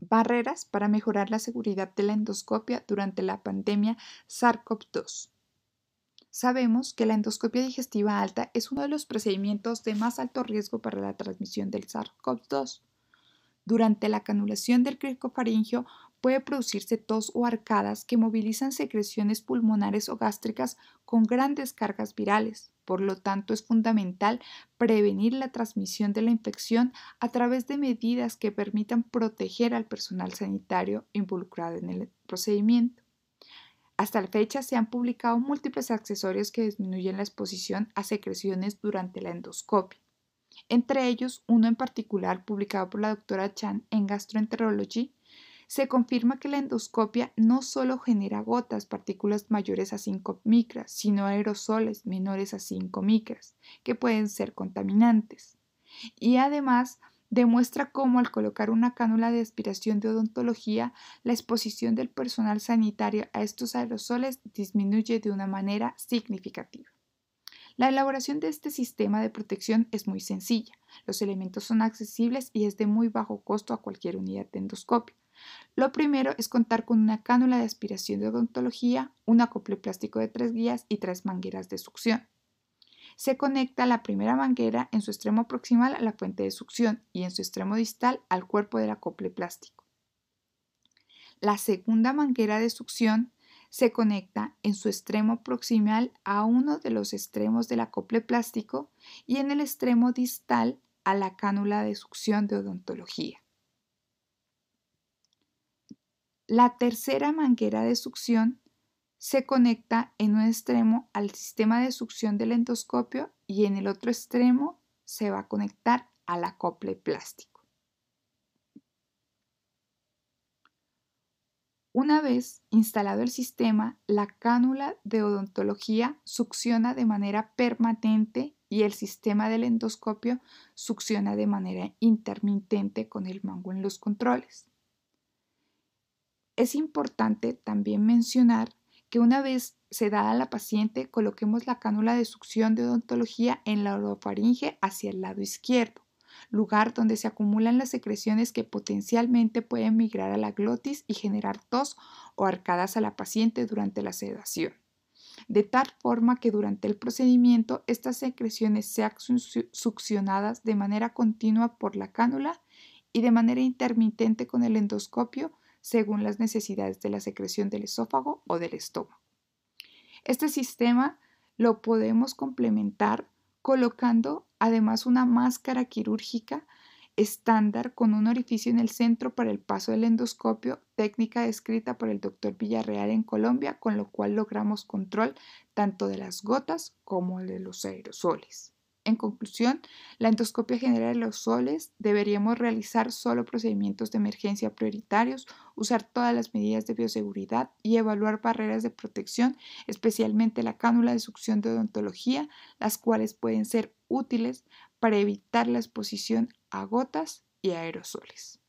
Barreras para mejorar la seguridad de la endoscopia durante la pandemia SARS-CoV-2. Sabemos que la endoscopia digestiva alta es uno de los procedimientos de más alto riesgo para la transmisión del SARS-CoV-2. Durante la canulación del cricofaringio puede producirse tos o arcadas que movilizan secreciones pulmonares o gástricas con grandes cargas virales. Por lo tanto, es fundamental prevenir la transmisión de la infección a través de medidas que permitan proteger al personal sanitario involucrado en el procedimiento. Hasta la fecha se han publicado múltiples accesorios que disminuyen la exposición a secreciones durante la endoscopia. Entre ellos, uno en particular publicado por la doctora Chan en Gastroenterology, se confirma que la endoscopia no solo genera gotas, partículas mayores a 5 micras, sino aerosoles menores a 5 micras, que pueden ser contaminantes. Y además, demuestra cómo al colocar una cánula de aspiración de odontología, la exposición del personal sanitario a estos aerosoles disminuye de una manera significativa. La elaboración de este sistema de protección es muy sencilla, los elementos son accesibles y es de muy bajo costo a cualquier unidad de endoscopia. Lo primero es contar con una cánula de aspiración de odontología, un acople plástico de tres guías y tres mangueras de succión. Se conecta la primera manguera en su extremo proximal a la fuente de succión y en su extremo distal al cuerpo del acople plástico. La segunda manguera de succión se conecta en su extremo proximal a uno de los extremos del acople plástico y en el extremo distal a la cánula de succión de odontología. La tercera manguera de succión se conecta en un extremo al sistema de succión del endoscopio y en el otro extremo se va a conectar al acople plástico. Una vez instalado el sistema, la cánula de odontología succiona de manera permanente y el sistema del endoscopio succiona de manera intermitente con el mango en los controles. Es importante también mencionar que una vez sedada la paciente, coloquemos la cánula de succión de odontología en la orofaringe hacia el lado izquierdo, lugar donde se acumulan las secreciones que potencialmente pueden migrar a la glotis y generar tos o arcadas a la paciente durante la sedación de tal forma que durante el procedimiento estas secreciones sean succionadas de manera continua por la cánula y de manera intermitente con el endoscopio según las necesidades de la secreción del esófago o del estómago. Este sistema lo podemos complementar colocando además una máscara quirúrgica estándar con un orificio en el centro para el paso del endoscopio, técnica descrita por el doctor Villarreal en Colombia, con lo cual logramos control tanto de las gotas como de los aerosoles. En conclusión, la endoscopia general de los soles deberíamos realizar solo procedimientos de emergencia prioritarios, usar todas las medidas de bioseguridad y evaluar barreras de protección, especialmente la cánula de succión de odontología, las cuales pueden ser útiles para evitar la exposición a gotas y aerosoles.